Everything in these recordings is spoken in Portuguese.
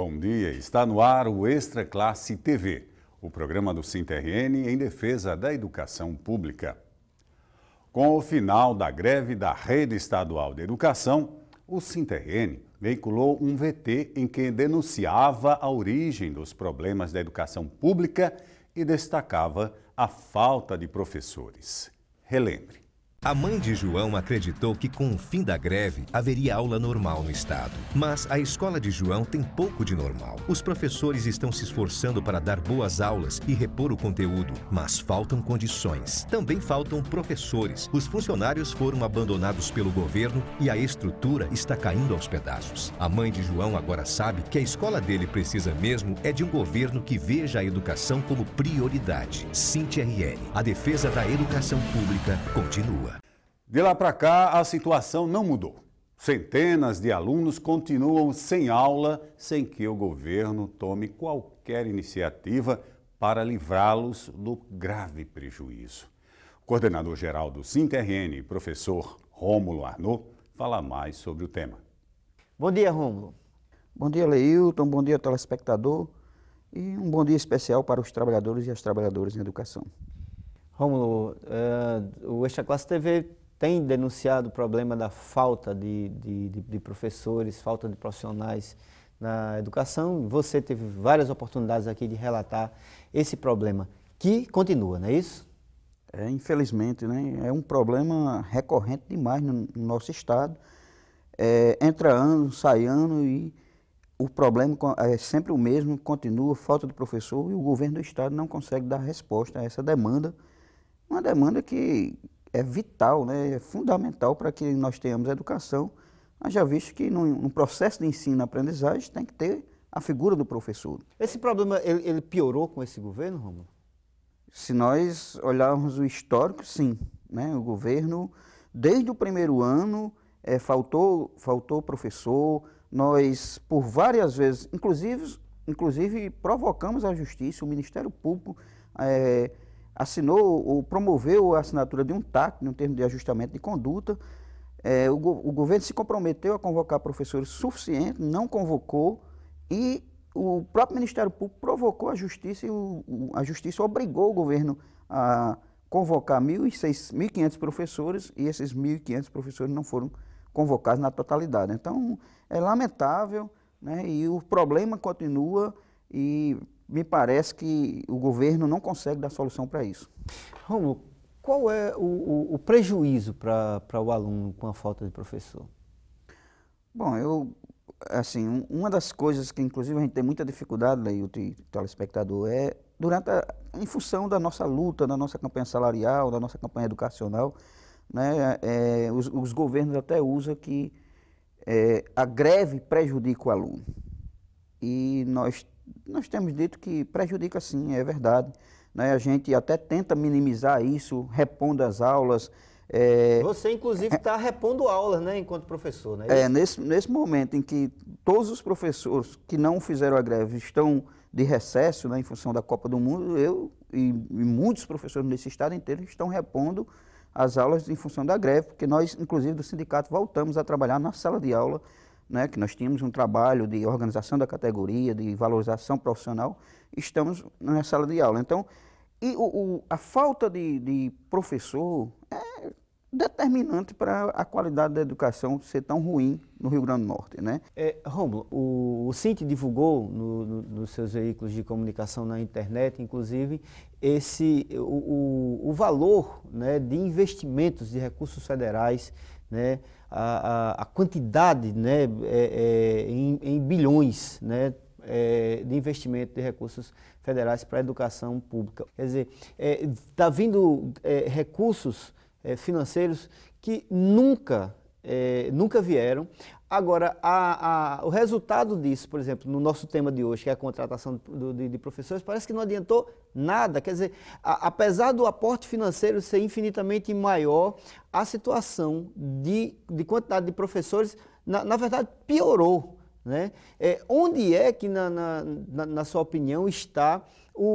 Bom dia, está no ar o Extra Classe TV, o programa do CINTRN em defesa da educação pública. Com o final da greve da Rede Estadual de Educação, o CINTRN veiculou um VT em que denunciava a origem dos problemas da educação pública e destacava a falta de professores. Relembre. A mãe de João acreditou que com o fim da greve haveria aula normal no estado. Mas a escola de João tem pouco de normal. Os professores estão se esforçando para dar boas aulas e repor o conteúdo, mas faltam condições. Também faltam professores. Os funcionários foram abandonados pelo governo e a estrutura está caindo aos pedaços. A mãe de João agora sabe que a escola dele precisa mesmo é de um governo que veja a educação como prioridade. Cintia Riel, a defesa da educação pública continua. De lá para cá, a situação não mudou. Centenas de alunos continuam sem aula sem que o governo tome qualquer iniciativa para livrá-los do grave prejuízo. O coordenador-geral do CINTRN, professor Rômulo Arnaud, fala mais sobre o tema. Bom dia, Rômulo. Bom dia, Leilton. Bom dia, telespectador. E um bom dia especial para os trabalhadores e as trabalhadoras em educação. Rômulo, uh, o Extra Classe TV tem denunciado o problema da falta de, de, de, de professores, falta de profissionais na educação. Você teve várias oportunidades aqui de relatar esse problema, que continua, não é isso? É, infelizmente, né? É um problema recorrente demais no, no nosso estado. É, entra ano, sai ano e o problema é sempre o mesmo, continua, falta de professor e o governo do estado não consegue dar resposta a essa demanda. Uma demanda que é vital, né, é fundamental para que nós tenhamos educação, já visto que no processo de ensino-aprendizagem tem que ter a figura do professor. Esse problema, ele, ele piorou com esse governo, Romulo? Se nós olharmos o histórico, sim. Né? O governo, desde o primeiro ano, é, faltou, faltou professor, nós, por várias vezes, inclusive, inclusive provocamos a justiça, o Ministério Público, é, assinou ou promoveu a assinatura de um TAC, de um termo de ajustamento de conduta. É, o, o, governo se comprometeu a convocar professores suficientes, não convocou, e o próprio Ministério Público provocou a justiça e o, a justiça obrigou o governo a convocar 1.500 professores, e esses 1.500 professores não foram convocados na totalidade. Então, é lamentável, né, e o problema continua, e me parece que o governo não consegue dar solução para isso. Romulo, qual é o, o, o prejuízo para o aluno com a falta de professor? Bom, eu, assim, uma das coisas que inclusive a gente tem muita dificuldade, aí né, o telespectador, é durante a, em função da nossa luta, da nossa campanha salarial, da nossa campanha educacional, né, é, os, os, governos até usam que é, a greve prejudica o aluno. E nós nós temos dito que prejudica sim, é verdade. Né? A gente até tenta minimizar isso, repondo as aulas. É... Você, inclusive, está é repondo aulas, né, enquanto professor, né? É, nesse, nesse momento em que todos os professores que não fizeram a greve estão de recesso, né, em função da Copa do Mundo, eu e, e muitos professores nesse estado inteiro estão repondo as aulas em função da greve, porque nós, inclusive, do sindicato, voltamos a trabalhar na sala de aula né, que nós tínhamos um trabalho de organização da categoria, de valorização profissional, estamos na sala de aula. Então, e o, o, a falta de, de, professor é determinante para a qualidade da educação ser tão ruim no Rio Grande do Norte. Né? É, Romulo, o, o Cinti divulgou no, no, nos seus veículos de comunicação na internet, inclusive, esse, o, o valor né, de investimentos de recursos federais né? a, a, a quantidade né? É, é, em, em, bilhões né? É, de investimento de recursos federais para a educação pública. Quer dizer, está é, vindo é, recursos é, financeiros que nunca, nunca vieram. Agora, a, a, o resultado disso, por exemplo, no nosso tema de hoje, que é a contratação de, de, de professores, parece que não adiantou nada. Quer dizer, a, apesar do aporte financeiro ser infinitamente maior, a situação de, de quantidade de professores, na, na verdade, piorou. Né? É, onde é que, na, na, na sua opinião, está o,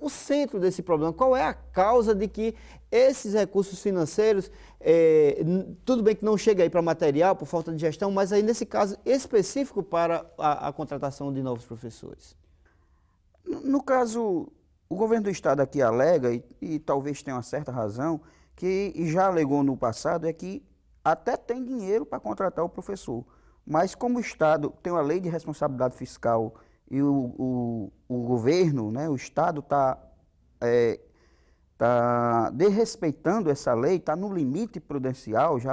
o, o, centro desse problema? Qual é a causa de que esses recursos financeiros, é, tudo bem que não chega aí para material, por falta de gestão, mas aí nesse caso específico para a, a contratação de novos professores? No, no caso o governo do estado aqui alega, e, e talvez tenha uma certa razão, que já alegou no passado, é que até tem dinheiro para contratar o professor. Mas como o Estado tem uma lei de responsabilidade fiscal e o, o, o governo, né, o Estado está é, tá desrespeitando essa lei, está no limite prudencial, já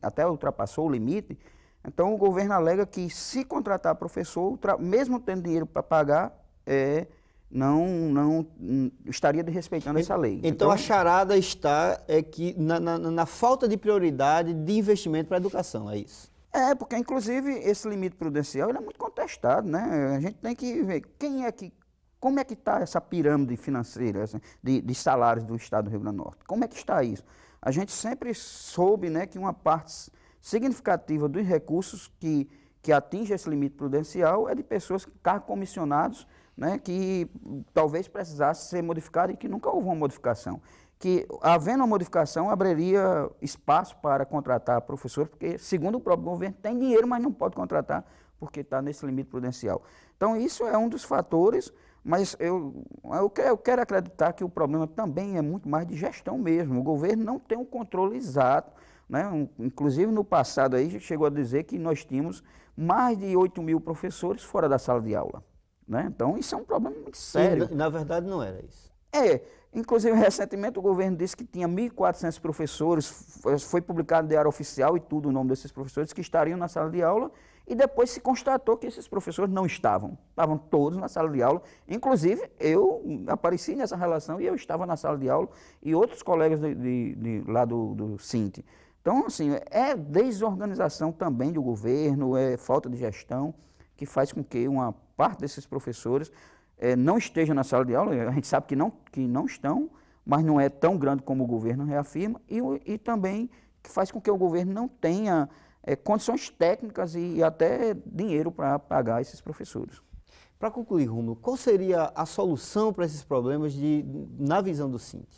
até ultrapassou o limite, então o governo alega que se contratar professor, mesmo tendo dinheiro para pagar, é, não, não estaria desrespeitando essa lei. Então, então a charada está é que na, na, na falta de prioridade de investimento para a educação, é isso? É, porque inclusive esse limite prudencial é muito contestado, né? A gente tem que ver quem é que, como é que está essa pirâmide financeira assim, de, de, salários do Estado do Rio Grande do Norte. Como é que está isso? A gente sempre soube, né, que uma parte significativa dos recursos que que atinge esse limite prudencial é de pessoas que comissionados né, que talvez precisasse ser modificado e que nunca houve uma modificação. Que, havendo uma modificação, abriria espaço para contratar professores, porque, segundo o próprio governo, tem dinheiro, mas não pode contratar porque está nesse limite prudencial. Então, isso é um dos fatores, mas eu, eu, quero, eu quero acreditar que o problema também é muito mais de gestão mesmo. O governo não tem um controle exato. Né? Um, inclusive, no passado, aí, chegou a dizer que nós tínhamos mais de 8 mil professores fora da sala de aula. Né? Então, isso é um problema muito sério. E, na verdade, não era isso. É. Inclusive, recentemente o governo disse que tinha 1.400 professores, foi publicado no diário oficial e tudo o nome desses professores que estariam na sala de aula, e depois se constatou que esses professores não estavam. Estavam todos na sala de aula, inclusive eu apareci nessa relação e eu estava na sala de aula e outros colegas de, de, de lá do, do Cinti. Então, assim, é desorganização também do governo, é falta de gestão que faz com que uma parte desses professores é, não estejam na sala de aula, a gente sabe que não, que não estão, mas não é tão grande como o governo reafirma, e, e também que faz com que o governo não tenha é, condições técnicas e, e até dinheiro para pagar esses professores. Para concluir, Rumo, qual seria a solução para esses problemas de, na visão do Cint?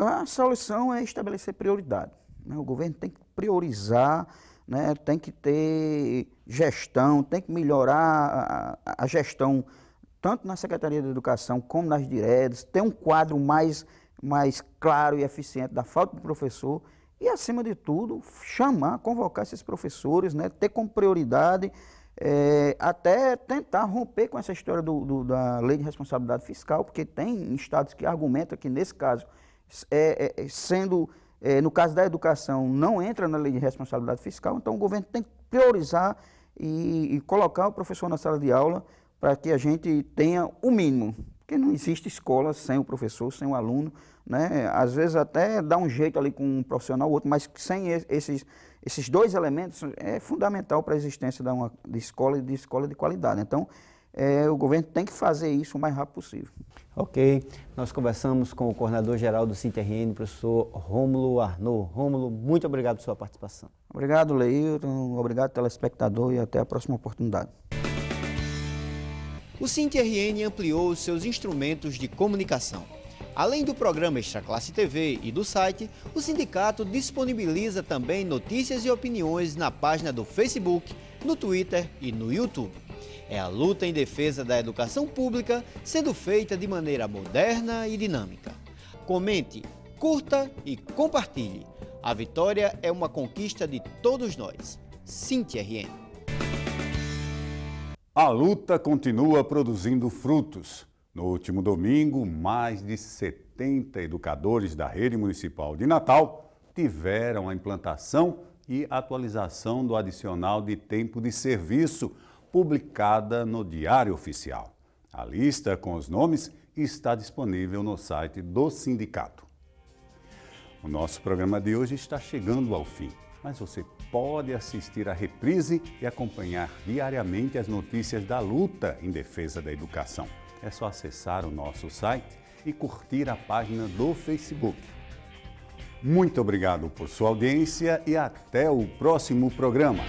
A solução é estabelecer prioridade. Né? O governo tem que priorizar né? tem que ter gestão, tem que melhorar a, a gestão, tanto na Secretaria de Educação como nas diretas, ter um quadro mais, mais claro e eficiente da falta de professor e, acima de tudo, chamar, convocar esses professores, né? ter como prioridade é, até tentar romper com essa história do, do, da lei de responsabilidade fiscal, porque tem estados que argumentam que, nesse caso, é, é, é, sendo é, no caso da educação, não entra na lei de responsabilidade fiscal, então o governo tem que priorizar e, e colocar o professor na sala de aula para que a gente tenha o mínimo. Porque não existe escola sem o professor, sem o aluno. Né? Às vezes até dá um jeito ali com um profissional ou outro, mas sem esses, esses dois elementos é fundamental para a existência de uma de escola e de escola de qualidade. Então, é, o governo tem que fazer isso o mais rápido possível. Ok, nós conversamos com o coordenador-geral do CINTRN, professor Rômulo Arnaud. Rômulo, muito obrigado pela sua participação. Obrigado, Leilton, obrigado, telespectador, e até a próxima oportunidade. O CINTRN ampliou os seus instrumentos de comunicação. Além do programa Extra Classe TV e do site, o sindicato disponibiliza também notícias e opiniões na página do Facebook, no Twitter e no YouTube é a luta em defesa da educação pública sendo feita de maneira moderna e dinâmica. Comente, curta e compartilhe. A vitória é uma conquista de todos nós. Cintia RN. A luta continua produzindo frutos. No último domingo, mais de 70 educadores da rede municipal de Natal tiveram a implantação e atualização do adicional de tempo de serviço publicada no Diário Oficial. A lista com os nomes está disponível no site do sindicato. O nosso programa de hoje está chegando ao fim, mas você pode assistir a reprise e acompanhar diariamente as notícias da luta em defesa da educação. É só acessar o nosso site e curtir a página do Facebook. Muito obrigado por sua audiência e até o próximo programa.